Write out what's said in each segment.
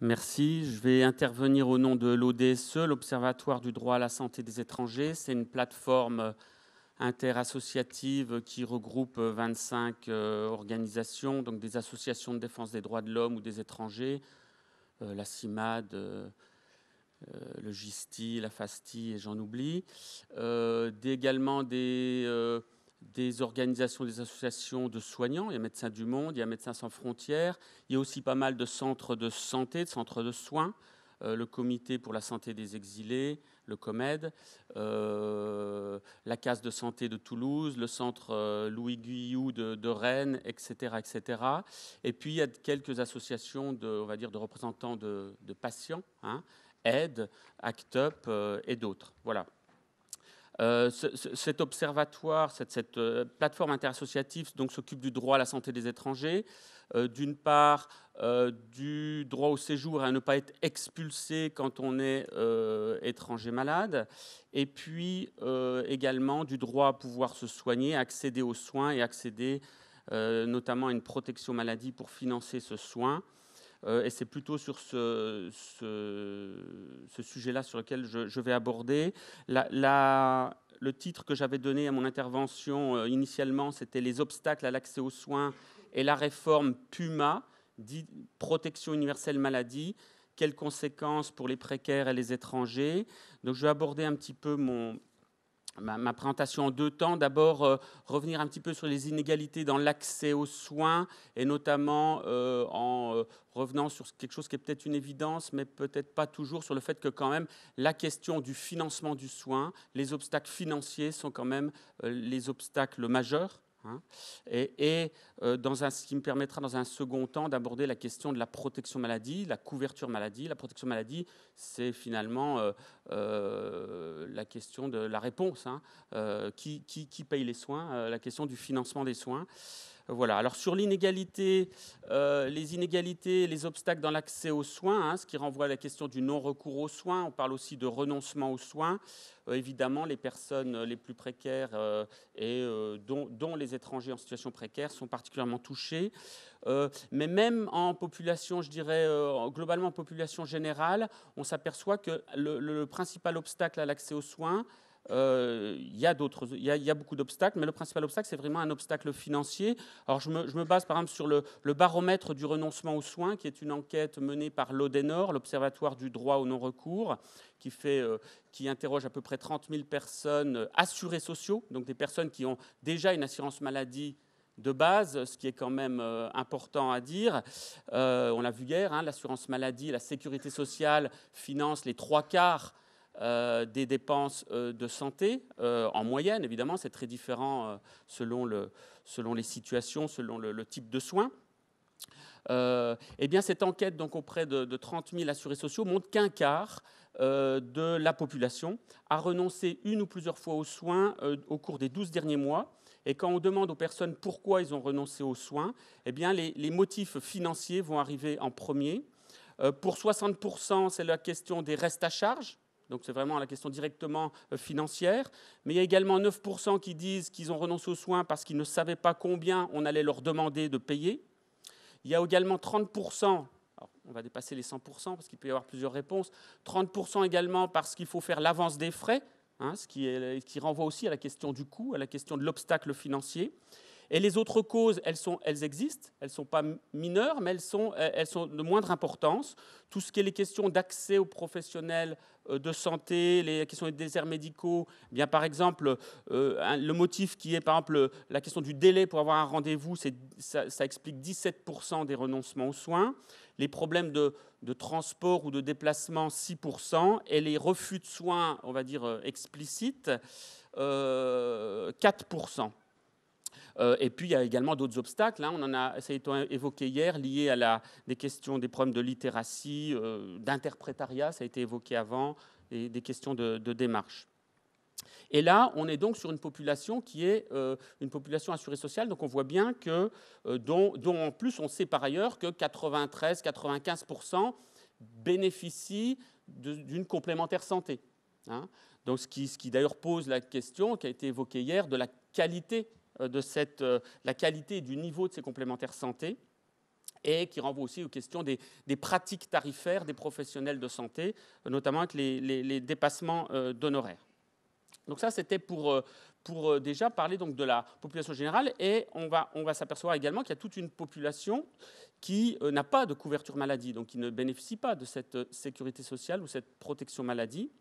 Merci. Je vais intervenir au nom de l'ODSE, l'Observatoire du droit à la santé des étrangers. C'est une plateforme euh, interassociative qui regroupe 25 euh, euh, organisations, donc des associations de défense des droits de l'homme ou des étrangers, la CIMAD, le GISTI, la FASTI et j'en oublie. également des des organisations, des associations de soignants. Il y a Médecins du Monde, il y a Médecins sans frontières. Il y a aussi pas mal de centres de santé, de centres de soins. Euh, le Comité pour la santé des exilés, le COMED, euh, la Casse de santé de Toulouse, le Centre euh, Louis Guyou de, Rennes, etc., etc. Et puis il y a quelques associations de, on va dire, de représentants de, patients, hein, Aide, ACT UP et d'autres. Voilà. Euh, cet observatoire, cette, euh, plateforme interassociative donc, s'occupe du droit à la santé des étrangers, euh, d'une part du droit au séjour à ne pas être expulsé quand on est étranger malade, et puis également du droit à pouvoir se soigner, accéder aux soins et accéder notamment à une protection maladie pour financer ce soin. Euh, et c'est plutôt sur ce, ce, sujet-là sur lequel je, vais aborder. le titre que j'avais donné à mon intervention euh, initialement, c'était Les obstacles à l'accès aux soins et la réforme PUMA, dit protection universelle maladie quelles conséquences pour les précaires et les étrangers. Donc je vais aborder un petit peu mon, ma, présentation en deux temps. D'abord, euh, revenir un petit peu sur les inégalités dans l'accès aux soins, et notamment euh, en euh, revenant sur quelque chose qui est peut-être une évidence, mais peut-être pas toujours, sur le fait que quand même la question du financement du soin, les obstacles financiers sont quand même les obstacles majeurs Hein. et, euh, dans un, ce qui me permettra dans un second temps d'aborder la question de la protection maladie, la couverture maladie. La protection maladie, c'est finalement euh, euh, la question de la réponse. Hein, qui, qui, qui, paye les soins La question du financement des soins. Voilà. Alors sur l'inégalité, euh, les inégalités, les obstacles dans l'accès aux soins, hein, ce qui renvoie à la question du non-recours aux soins. On parle aussi de renoncement aux soins. Euh, évidemment, les personnes les plus précaires euh, et dont, les étrangers en situation précaire sont particulièrement touchés. mais même en population, je dirais globalement en population générale, on s'aperçoit que le principal obstacle à l'accès aux soins, euh, il y, a d'autres, il y, a beaucoup d'obstacles, mais le principal obstacle, c'est vraiment un obstacle financier. Alors, je me, base par exemple sur le, baromètre du renoncement aux soins, qui est une enquête menée par l'ODENOR, l'Observatoire du droit au non-recours, qui, fait, euh, qui interroge à peu près 30 000 personnes euh, assurées sociaux, donc des personnes qui ont déjà une assurance maladie de base, ce qui est quand même important à dire. on l'a vu hier, hein, l'assurance maladie, la sécurité sociale finance les trois quarts euh, des dépenses euh, de santé euh, en moyenne. Évidemment, c'est très différent selon, le, selon, les situations, selon le, type de soins. eh bien, cette enquête donc, auprès de, 30 000 assurés sociaux montre qu'un quart de la population a renoncé une ou plusieurs fois aux soins au cours des 12 derniers mois. Et quand on demande aux personnes pourquoi ils ont renoncé aux soins, eh bien, les motifs financiers vont arriver en premier. pour 60%, c'est la question des restes à charge donc c'est vraiment la question directement euh, financière. Mais il y a également 9% qui disent qu'ils ont renoncé aux soins parce qu'ils ne savaient pas combien on allait leur demander de payer. Il y a également 30%, on va dépasser les 100% parce qu'il peut y avoir plusieurs réponses, 30% également parce qu'il faut faire l'avance des frais, hein, ce qui renvoie aussi à la question du coût, à la question de l'obstacle financier. Et les autres causes, elles, existent, elles ne sont pas mineures, mais elles sont, de moindre importance. Tout ce qui est les questions d'accès aux professionnels euh, de santé, les questions des déserts médicaux, eh bien par exemple, euh, le motif qui est par exemple la question du délai pour avoir un rendez-vous, ça, ça, explique 17% des renoncements aux soins, les problèmes de, transport ou de déplacement 6%, et les refus de soins, on va dire euh, explicites, 4%. Euh, et puis, il y a également d'autres obstacles. Hein. on en a, ça a été évoqué hier, liés à la, des questions, des problèmes de littératie, euh, d'interprétariat, ça a été évoqué avant, et des questions de, démarche. Et là, on est donc sur une population qui est euh, une population assurée sociale, donc on voit bien que, dont, en plus on sait par ailleurs que 93-95% bénéficient d'une complémentaire santé. Hein. Donc, ce qui, ce qui d'ailleurs pose la question qui a été évoquée hier de la qualité euh, de euh, la qualité et du niveau de ces complémentaires santé et qui renvoie aussi aux questions des, pratiques tarifaires des professionnels de santé, euh, notamment avec les, dépassements d'honoraires. Donc ça, c'était pour, déjà parler donc de la population générale, et on va, on va s'apercevoir également qu'il y a toute une population qui n'a pas de couverture maladie, donc qui ne bénéficie pas de cette sécurité sociale ou cette protection maladie.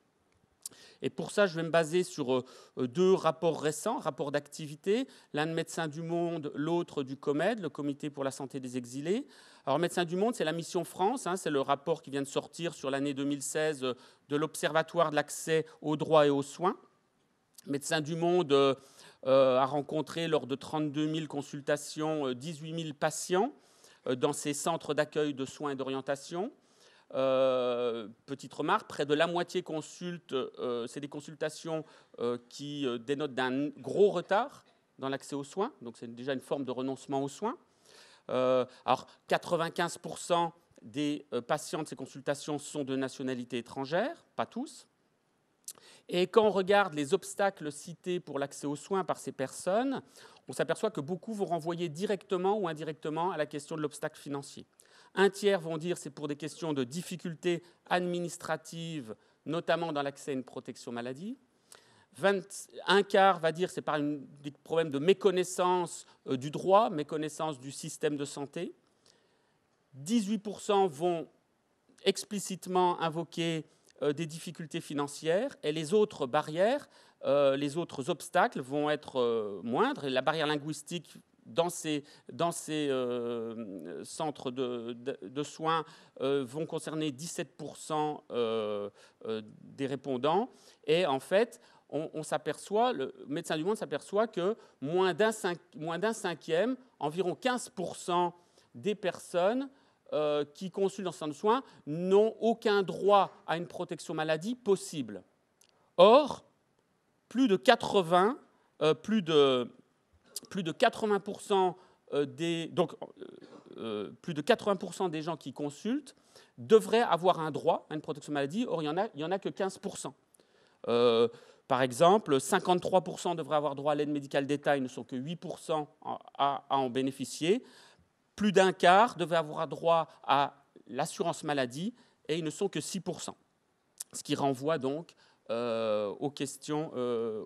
Et pour ça, je vais me baser sur euh, euh, deux rapports récents, rapports d'activité, l'un de Médecins du Monde, l'autre du COMED, le Comité pour la santé des exilés. Alors Médecins du Monde, c'est la mission France, hein, c'est le rapport qui vient de sortir sur l'année 2016 euh, de l'Observatoire de l'accès aux droits et aux soins. Médecins du Monde a rencontré lors de 32 000 consultations 18 000 patients dans ces centres d'accueil de soins et d'orientation. Euh, petite remarque, près de la moitié consulte, euh, c'est des consultations euh, qui dénotent d'un gros retard dans l'accès aux soins, donc c'est déjà une forme de renoncement aux soins. alors 95% des patients de ces consultations sont de nationalité étrangère, pas tous. Et quand on regarde les obstacles cités pour l'accès aux soins par ces personnes, on s'aperçoit que beaucoup vont renvoyer directement ou indirectement à la question de l'obstacle financier. Un tiers vont dire c'est pour des questions de difficultés administratives, notamment dans l'accès à une protection maladie. un quart va dire c'est par une, des problèmes de méconnaissance euh, du droit, méconnaissance du système de santé. 18% vont explicitement invoquer euh, des difficultés financières et les autres barrières, euh, les autres obstacles vont être moindres. la barrière linguistique dans ces, dans ces euh, centres de, soins euh, vont concerner 17% euh, des répondants. Et en fait, on, on s'aperçoit, le médecin du monde s'aperçoit que moins d'un, cinquième, environ 15% des personnes qui consultent dans ces centre de soins n'ont aucun droit à une protection maladie possible. Or, plus de 80, plus de plus de 80% euh, des, donc, euh, euh, plus de 80% des gens qui consultent devraient avoir un droit à une protection maladie, or il n'y en, a, en a que 15%. par exemple, 53% devraient avoir droit à l'aide médicale d'État, ils ne sont que 8% à, en bénéficier. Plus d'un quart devrait avoir droit à l'assurance maladie et ils ne sont que 6%. Ce qui renvoie donc aux questions,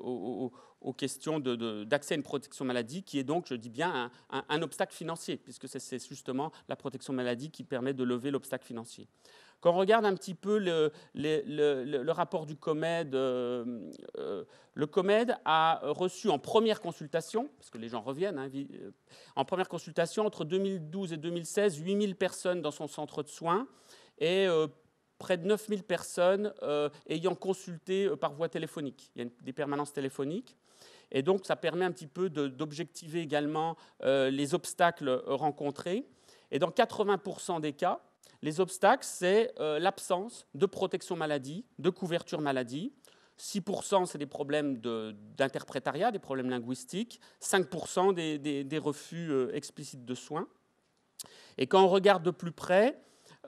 aux, aux questions d'accès à une protection maladie, qui est donc, je dis bien, un, obstacle financier, puisque c'est justement la protection maladie qui permet de lever l'obstacle financier. Quand on regarde un petit peu le, le, rapport du COMED, euh, euh, le COMED a reçu en première consultation, parce que les gens reviennent, hein, euh, en première consultation, entre 2012 et 2016, 8000 personnes dans son centre de soins et près de 9000 personnes ayant consulté par voie téléphonique. Il y a des permanences téléphoniques. Et donc, ça permet un petit peu d'objectiver également euh, les obstacles euh, rencontrés. Et dans 80% des cas, les obstacles, c'est euh, l'absence de protection maladie, de couverture maladie. 6%, c'est des problèmes d'interprétariat, des problèmes linguistiques. 5% des, refus explicites de soins. Et quand on regarde de plus près,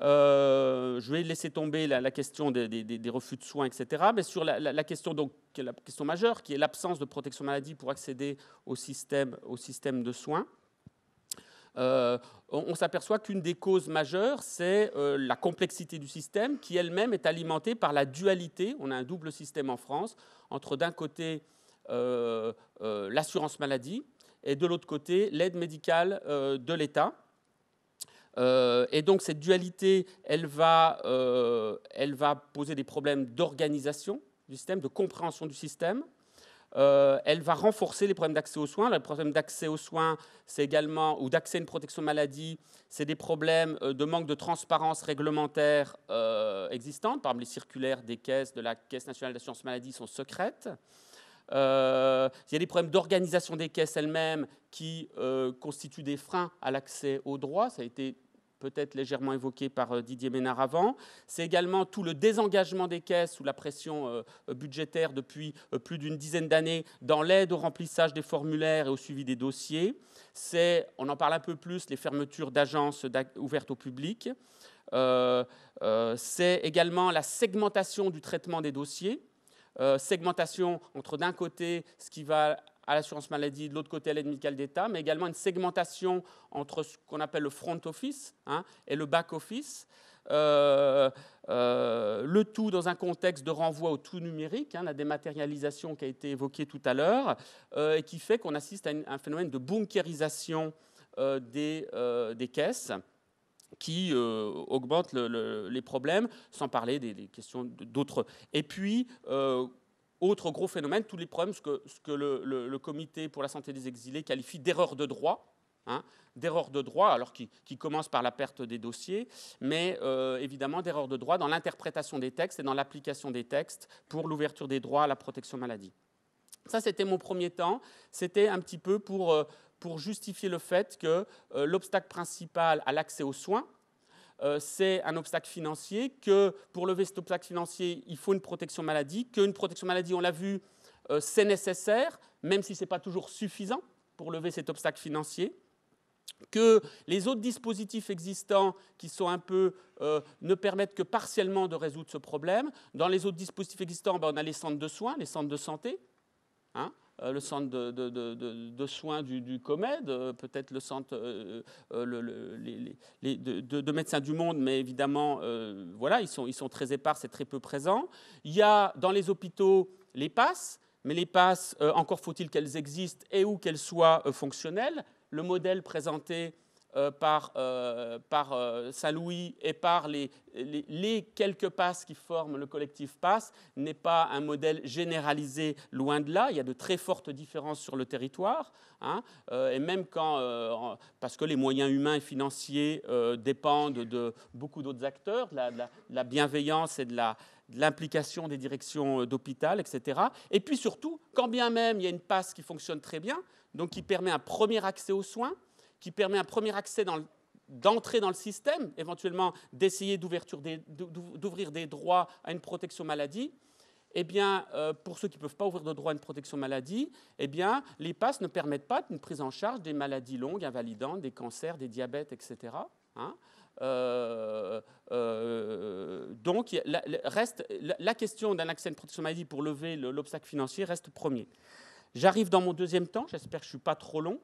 euh, je vais laisser tomber la, question des, refus de soins, etc. Mais sur la, question majeure, qui est l'absence de protection maladie pour accéder au système, de soins. Euh, on, s'aperçoit qu'une des causes majeures, c'est euh, la complexité du système qui elle-même est alimentée par la dualité. On a un double système en France entre d'un côté l'assurance maladie et de l'autre côté l'aide médicale de l'État. Euh, et donc cette dualité, euh, elle va, poser des problèmes d'organisation du système, de compréhension du système. Euh, elle va renforcer les problèmes d'accès aux soins. Les problèmes d'accès aux soins, c'est également, ou d'accès à une protection maladie, c'est des problèmes de manque de transparence réglementaire existante. Par exemple, les circulaires des caisses de la Caisse nationale d'assurance maladie sont secrètes. Euh, il y a des problèmes d'organisation des caisses elles-mêmes qui euh, constituent des freins à l'accès au droit Ça a été peut-être légèrement évoqué par euh, Didier Ménard avant. C'est également tout le désengagement des caisses sous la pression budgétaire depuis plus d'une dizaine d'années dans l'aide au remplissage des formulaires et au suivi des dossiers. C'est, on en parle un peu plus, les fermetures d'agences ouvertes au public. c'est également la segmentation du traitement des dossiers euh, segmentation entre d'un côté ce qui va à l'assurance maladie, de l'autre côté à l'aide médicale d'État, mais également une segmentation entre ce qu'on appelle le front office hein, et le back office. Euh, euh, le tout dans un contexte de renvoi au tout numérique, hein, la dématérialisation qui a été évoquée tout à l'heure, et qui fait qu'on assiste à, un phénomène de bunkérisation des, caisses qui euh, augmente les problèmes, sans parler des, questions d'autres. Et puis, euh, autre gros phénomène, tous les problèmes, ce que, le, comité pour la santé des exilés qualifie d'erreur de droit. Hein, d'erreur de droit, alors qui, commence par la perte des dossiers, mais euh, évidemment d'erreur de droit dans l'interprétation des textes et dans l'application des textes pour l'ouverture des droits à la protection maladie. Ça, c'était mon premier temps. C'était un petit peu pour, euh, pour justifier le fait que euh, l'obstacle principal à l'accès aux soins, euh, c'est un obstacle financier, que pour lever cet obstacle financier, il faut une protection maladie, qu'une protection maladie, on l'a vu, c'est nécessaire, même si ce n'est pas toujours suffisant pour lever cet obstacle financier que les autres dispositifs existants qui sont un peu ne permettent que partiellement de résoudre ce problème. Dans les autres dispositifs existants, ben, on a les centres de soins, les centres de santé, Hein. Euh, le centre de, soins du, Comède, euh, peut-être le centre euh, les, de, médecins du monde, mais évidemment, voilà, ils sont, ils sont très épars, c'est très peu présent. Il y a dans les hôpitaux les passes, mais les passes, encore faut-il qu'elles existent et ou qu'elles soient fonctionnelles. Le modèle présenté euh, par, euh, euh, Saint-Louis et par les, quelques passes qui forment le collectif passe n'est pas un modèle généralisé, loin de là. Il y a de très fortes différences sur le territoire. Hein. et même quand, parce que les moyens humains et financiers dépendent de beaucoup d'autres acteurs, de la, bienveillance et de l'implication des directions d'hôpital, etc. Et puis surtout, quand bien même il y a une passe qui fonctionne très bien, donc qui permet un premier accès aux soins, qui permet un premier accès d'entrer dans le système, éventuellement d'essayer d'ouvrir des, des droits à une protection maladie, eh bien, euh, pour ceux qui ne peuvent pas ouvrir de droits à une protection maladie, eh bien, les passes ne permettent pas une prise en charge des maladies longues, invalidantes, des cancers, des diabètes, etc. Hein. Euh, euh, donc, la, reste, la, question d'un accès à une protection maladie pour lever l'obstacle financier reste premier. J'arrive dans mon deuxième temps, j'espère que je ne suis pas trop long,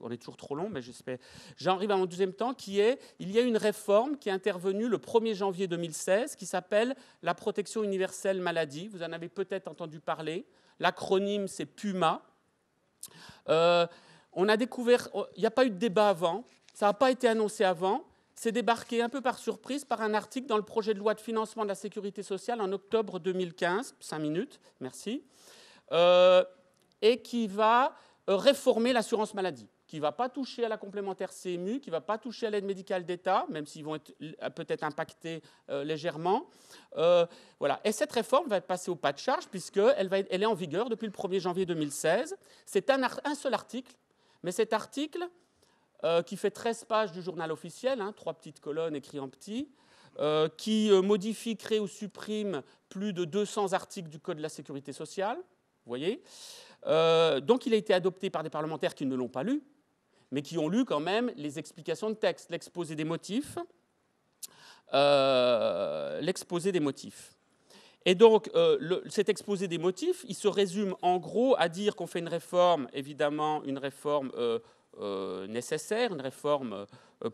on est toujours trop long, mais j'espère. J'arrive à mon deuxième temps qui est, il y a une réforme qui est intervenue le 1er janvier 2016 qui s'appelle la protection universelle maladie. Vous en avez peut-être entendu parler. L'acronyme, c'est PUMA. Euh, on a découvert, il n'y a pas eu de débat avant, ça n'a pas été annoncé avant. C'est débarqué un peu par surprise par un article dans le projet de loi de financement de la sécurité sociale en octobre 2015. Cinq minutes, merci. Euh, et qui va euh, réformer l'assurance maladie qui ne va pas toucher à la complémentaire CMU, qui ne va pas toucher à l'aide médicale d'État, même s'ils vont euh, peut-être impactés légèrement. voilà. Et cette réforme va être passée au pas de charge, puisqu'elle elle est en vigueur depuis le 1er janvier 2016. C'est un, seul article, mais cet article, qui fait 13 pages du journal officiel, hein, trois petites colonnes écrites en petit, qui modifie, crée ou supprime plus de 200 articles du Code de la sécurité sociale, voyez euh, Donc il a été adopté par des parlementaires qui ne l'ont pas lu, mais qui ont lu quand même les explications de texte, l'exposé des motifs. Euh, l'exposé des motifs. Et donc, euh, cet exposé des motifs, il se résume en gros à dire qu'on fait une réforme, évidemment, une réforme nécessaire, une réforme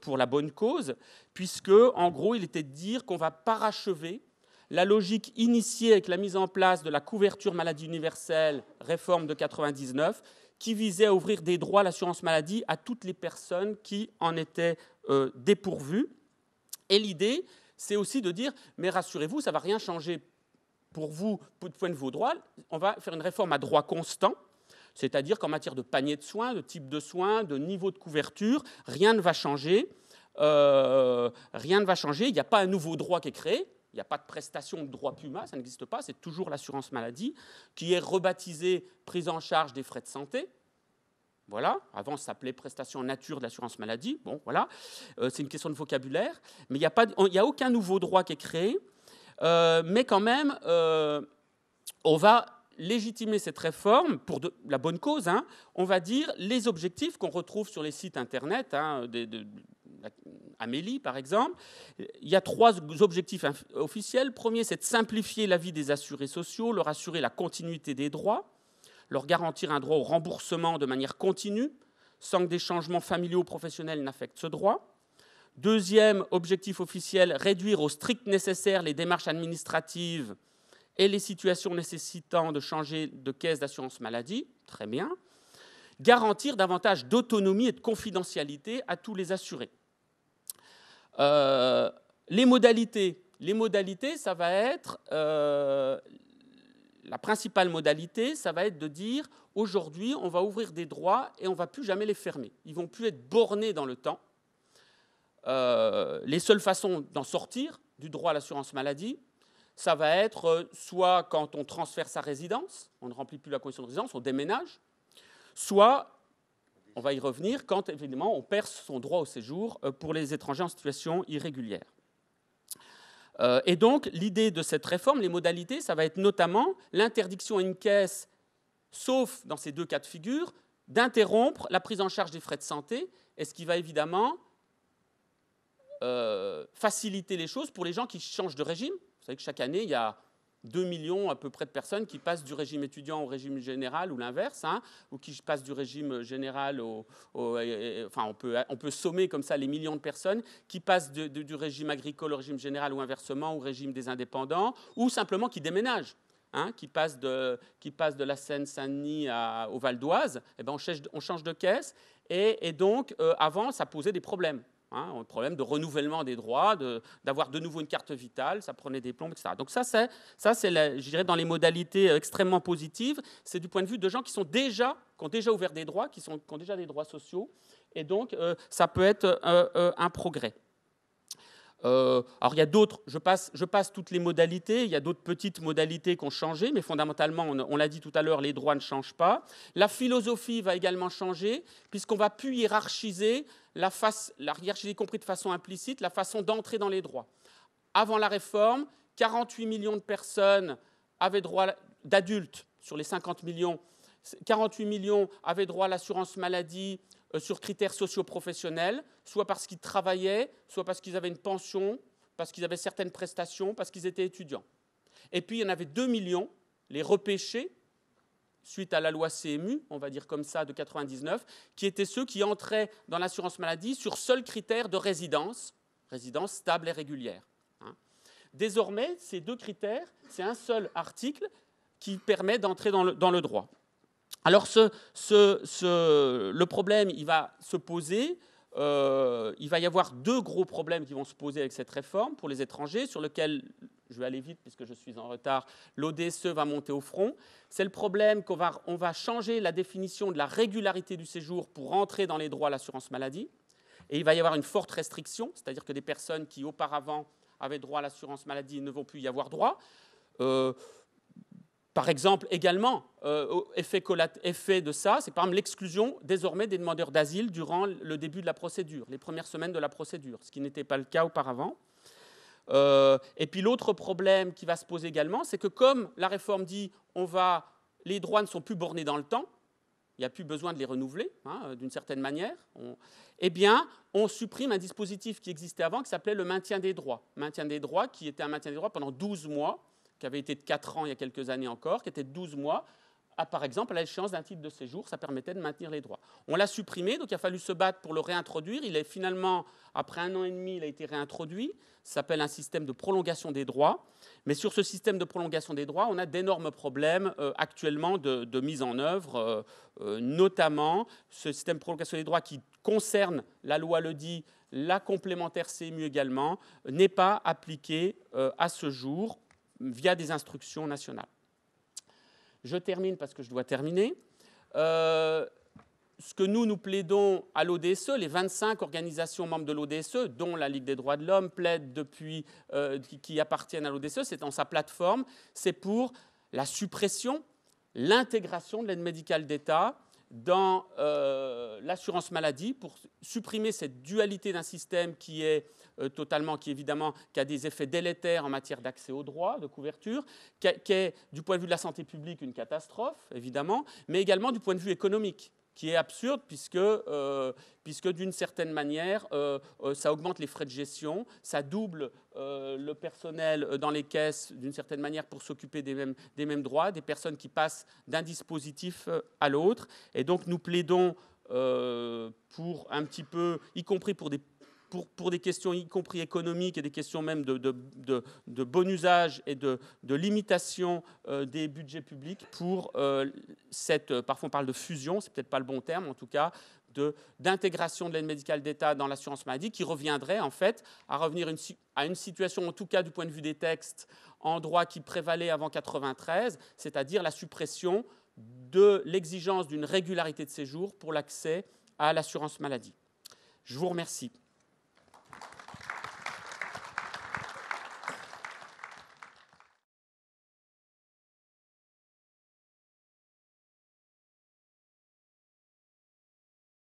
pour la bonne cause, puisque, en gros, il était de dire qu'on va parachever la logique initiée avec la mise en place de la couverture maladie universelle, réforme de 99, qui visait à ouvrir des droits à l'assurance maladie à toutes les personnes qui en étaient euh, dépourvues. Et l'idée, c'est aussi de dire, mais rassurez-vous, ça ne va rien changer pour vous pour point de vos droits. On va faire une réforme à droit constant, c'est-à-dire qu'en matière de panier de soins, de type de soins, de niveau de couverture, rien ne va changer. Euh, rien ne va changer. Il n'y a pas un nouveau droit qui est créé. Il n'y a pas de prestation de droit Puma, ça n'existe pas, c'est toujours l'assurance maladie qui est rebaptisée prise en charge des frais de santé. Voilà, avant ça s'appelait prestation nature de l'assurance maladie. Bon, voilà, euh, c'est une question de vocabulaire, mais il n'y a, pas, a aucun nouveau droit qui est créé. Euh, mais quand même, euh, on va légitimer cette réforme pour la bonne cause. Hein. on va dire les objectifs qu'on retrouve sur les sites internet hein, de, Amélie, par exemple. Il y a trois objectifs officiels. Premier, c'est de simplifier la vie des assurés sociaux, leur assurer la continuité des droits, leur garantir un droit au remboursement de manière continue, sans que des changements familiaux ou professionnels n'affectent ce droit. Deuxième objectif officiel, réduire au strict nécessaire les démarches administratives et les situations nécessitant de changer de caisse d'assurance maladie. Très bien. Garantir davantage d'autonomie et de confidentialité à tous les assurés. Euh, les modalités. Les modalités, ça va être. Euh, la principale modalité, ça va être de dire aujourd'hui, on va ouvrir des droits et on ne va plus jamais les fermer. Ils vont plus être bornés dans le temps. Euh, les seules façons d'en sortir du droit à l'assurance maladie, ça va être soit quand on transfère sa résidence, on ne remplit plus la condition de résidence, on déménage, soit on va y revenir quand, évidemment, on perd son droit au séjour euh, pour les étrangers en situation irrégulière. Euh, et donc, l'idée de cette réforme, les modalités, ça va être notamment l'interdiction à une caisse, sauf dans ces deux cas de figure, d'interrompre la prise en charge des frais de santé, et ce qui va évidemment euh, faciliter les choses pour les gens qui changent de régime. Vous savez que chaque année, il y a 2 millions à peu près de personnes qui passent du régime étudiant au régime général ou l'inverse, hein, ou qui passent du régime général au... enfin, on peut, on peut sommer comme ça les millions de personnes qui passent du régime agricole au régime général ou inversement au régime des indépendants, ou simplement qui déménagent. Hein, qui, passent de, qui de la Seine-Saint-Denis au Val d'Oise, eh ben on, change, de caisse. Et, donc, euh, avant, ça posait des problèmes le hein, problème de renouvellement des droits, d'avoir de, nouveau une carte vitale, ça prenait des plombs, etc. Donc ça, c'est, ça, c'est je dirais, dans les modalités euh, extrêmement positives, c'est du point de vue de gens qui sont déjà, qui ont déjà ouvert des droits, qui, ont déjà des droits sociaux, et donc euh, ça peut être euh, un progrès. Euh, alors il y a d'autres, je passe, toutes les modalités, il y a d'autres petites modalités qui ont changé, mais fondamentalement, on, l'a dit tout à l'heure, les droits ne changent pas. La philosophie va également changer, puisqu'on va plus hiérarchiser, la, y compris de façon implicite, la façon d'entrer dans les droits. Avant la réforme, 48 millions de personnes avaient droit d'adultes sur les 50 millions. 48 millions avaient droit à l'assurance maladie, euh, sur critères socio-professionnels, soit parce qu'ils travaillaient, soit parce qu'ils avaient une pension, parce qu'ils avaient certaines prestations, parce qu'ils étaient étudiants. Et puis il y en avait 2 millions, les repêchés, suite à la loi CMU, on va dire comme ça, de 99, qui étaient ceux qui entraient dans l'assurance maladie sur seul critère de résidence, résidence stable et régulière. Hein. Désormais, ces deux critères, c'est un seul article qui permet d'entrer dans le droit. Alors ce, ce, le problème, il va se poser. Euh, il va y avoir deux gros problèmes qui vont se poser avec cette réforme pour les étrangers, sur lequel, je vais aller vite puisque je suis en retard, l'ODSE va monter au front. C'est le problème qu'on va, changer la définition de la régularité du séjour pour entrer dans les droits à l'assurance maladie. Et il va y avoir une forte restriction, c'est-à-dire que des personnes qui auparavant avaient droit à l'assurance maladie ne vont plus y avoir droit. Euh, par exemple, également, euh, effet, effet, de ça, c'est par exemple l'exclusion désormais des demandeurs d'asile durant le début de la procédure, les premières semaines de la procédure, ce qui n'était pas le cas auparavant. Euh, et puis l'autre problème qui va se poser également, c'est que comme la réforme dit, on va, les droits ne sont plus bornés dans le temps, il n'y a plus besoin de les renouveler, hein, euh, d'une certaine manière, eh bien, on supprime un dispositif qui existait avant, qui s'appelait le maintien des droits. Maintien des droits, qui était un maintien des droits pendant 12 mois, qui avait été de 4 ans il y a quelques années encore, qui était de 12 mois, par exemple, à l'échéance d'un titre de séjour, ça permettait de maintenir les droits. On l'a supprimé, donc il a fallu se battre pour le réintroduire. Il est finalement, après un an et demi, il a été réintroduit. Ça s'appelle un système de prolongation des droits. Mais sur ce système de prolongation des droits, on a d'énormes problèmes euh, actuellement de, mise en œuvre, euh, euh, notamment ce système de prolongation des droits qui concerne, la loi le dit, la complémentaire CMU également, n'est pas appliqué à ce jour via des instructions nationales. Je termine parce que je dois terminer. Euh, ce que nous, nous plaidons à l'ODSE, les 25 organisations membres de l'ODSE, dont la Ligue des droits de l'homme plaide depuis, euh, qui appartiennent à l'ODSE, c'est en sa plateforme, c'est pour la suppression, l'intégration de l'aide médicale d'État dans euh, l'assurance maladie pour supprimer cette dualité d'un système qui est euh, totalement, qui évidemment, qui a des effets délétères en matière d'accès aux droits, de couverture, qui, est du point de vue de la santé publique une catastrophe, évidemment, mais également du point de vue économique qui est absurde puisque, euh, puisque d'une certaine manière, euh, euh, ça augmente les frais de gestion, ça double le personnel dans les caisses d'une certaine manière pour s'occuper des mêmes, des mêmes droits, des personnes qui passent d'un dispositif à l'autre. Et donc nous plaidons pour un petit peu, y compris pour des pour, des questions y compris économiques et des questions même de, bon usage et de, limitation euh, des budgets publics pour euh, cette, euh, parfois on parle de fusion, c'est peut-être pas le bon terme en tout cas, d'intégration de, l'aide médicale d'État dans l'assurance maladie qui reviendrait en fait à revenir une, à une situation, en tout cas du point de vue des textes en droit qui prévalait avant 93, c'est-à-dire la suppression de l'exigence d'une régularité de séjour pour l'accès à l'assurance maladie. Je vous remercie.